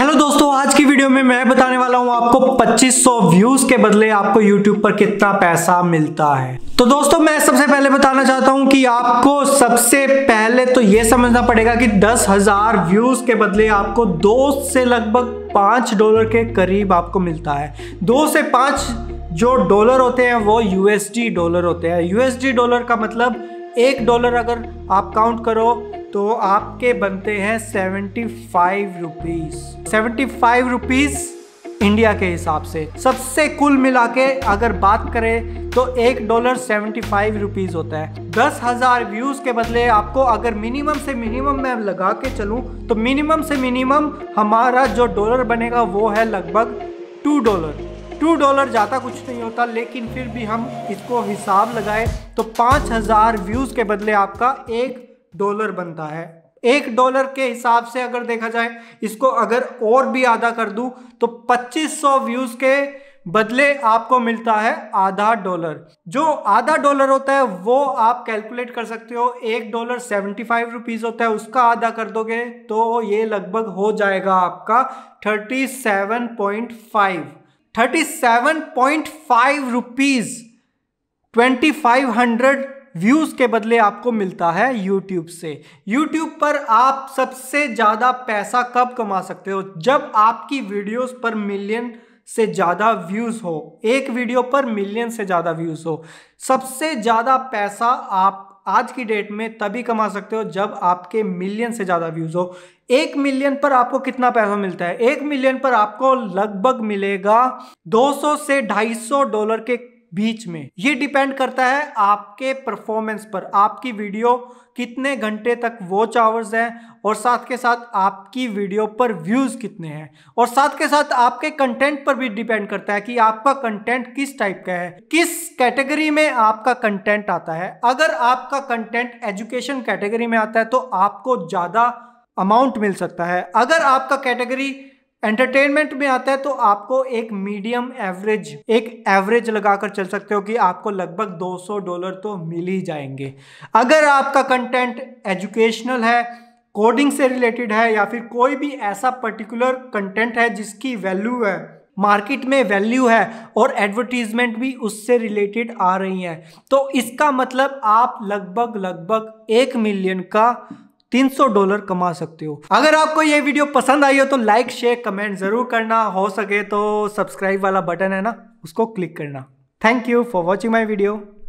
hello दोस्तों आज की वीडियो में मैं बताने वाला हूं आपको 2500 व्यूज के बदले आपको यूट्यूब पर कितना पैसा मिलता है तो दोस्तों मैं सबसे पहले बताना चाहता हूं कि आपको सबसे पहले तो यह समझना पड़ेगा कि दस हजार व्यूज के बदले आपको दो से लगभग पांच डॉलर के करीब आपको मिलता है दो से पांच जो डॉलर होते हैं वो यूएसडी डॉलर होते हैं यूएसडी डॉलर का मतलब एक डॉलर अगर आप काउंट करो तो आपके बनते हैं seventy five rupees seventy five rupees India के हिसाब से सबसे कुल मिला के अगर बात करें तो एक डॉलर सेवेंटी फाइव रुपीज़ होता है दस हज़ार व्यूज़ के बदले आपको अगर मिनिमम से मिनिमम मैं लगा के चलूँ तो मिनिमम से मिनिमम हमारा जो डॉलर बनेगा वो है लगभग टू डॉलर टू डॉलर ज़्यादा कुछ नहीं होता लेकिन फिर भी हम इसको हिसाब लगाए तो पाँच हज़ार व्यूज़ के बदले आपका एक डॉलर बनता है एक डॉलर के हिसाब से अगर देखा जाए इसको अगर और भी आधा कर दूं तो 2500 व्यूज के बदले आपको मिलता है आधा डॉलर जो आधा डॉलर होता है वो आप कैलकुलेट कर सकते हो एक डॉलर सेवेंटी फाइव रुपीज़ होता है उसका आधा कर दोगे तो ये लगभग हो जाएगा आपका thirty seven point five thirty seven point five rupees twenty five hundred views के बदले आपको मिलता है यूट्यूब से यूट्यूब पर आप सबसे ज़्यादा पैसा कब कमा सकते हो जब आपकी वीडियोस पर मिलियन से ज़्यादा व्यूज़ हो एक वीडियो पर मिलियन से ज़्यादा व्यूज़ हो सबसे ज़्यादा पैसा आप आज की डेट में तभी कमा सकते हो जब आपके मिलियन से ज़्यादा व्यूज़ हो एक मिलियन पर आपको कितना पैसा मिलता है एक मिलियन पर आपको लगभग मिलेगा 200 से 250 डॉलर के बीच में ये डिपेंड करता है आपके परफॉर्मेंस पर आपकी वीडियो कितने घंटे तक वॉच आवर्स हैं और साथ के साथ आपकी वीडियो पर व्यूज़ कितने हैं और साथ के साथ आपके कंटेंट पर भी डिपेंड करता है कि आपका कंटेंट किस टाइप का है किस कैटेगरी में आपका कंटेंट आता है अगर आपका कंटेंट एजुकेशन कैटेगरी में आता है तो आपको ज़्यादा अमाउंट मिल सकता है अगर आपका कैटेगरी एंटरटेनमेंट में आता है तो आपको एक मीडियम एवरेज एक एवरेज लगाकर चल सकते हो कि आपको लगभग 200 डॉलर तो मिल ही जाएंगे अगर आपका कंटेंट एजुकेशनल है कोडिंग से रिलेटेड है या फिर कोई भी ऐसा पर्टिकुलर कंटेंट है जिसकी वैल्यू है मार्केट में वैल्यू है और एडवर्टीजमेंट भी उससे रिलेटेड आ रही हैं तो इसका मतलब आप लगभग लगभग एक मिलियन का 300 डॉलर कमा सकते हो अगर आपको ये वीडियो पसंद आई हो तो लाइक शेयर कमेंट जरूर करना हो सके तो सब्सक्राइब वाला बटन है ना उसको क्लिक करना thank you for watching my video